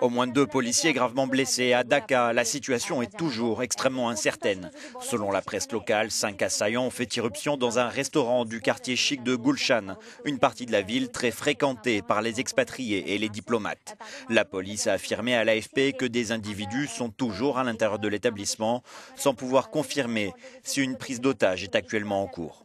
Au moins deux policiers gravement blessés à Dhaka. La situation est toujours extrêmement incertaine. Selon la presse locale, cinq assaillants ont fait irruption dans un restaurant du quartier chic de Gulshan, une partie de la ville très fréquentée par les expatriés et les diplomates. La police a affirmé à l'AFP que des individus sont toujours à l'intérieur de l'établissement, sans pouvoir confirmer si une prise d'otage est actuellement en cours.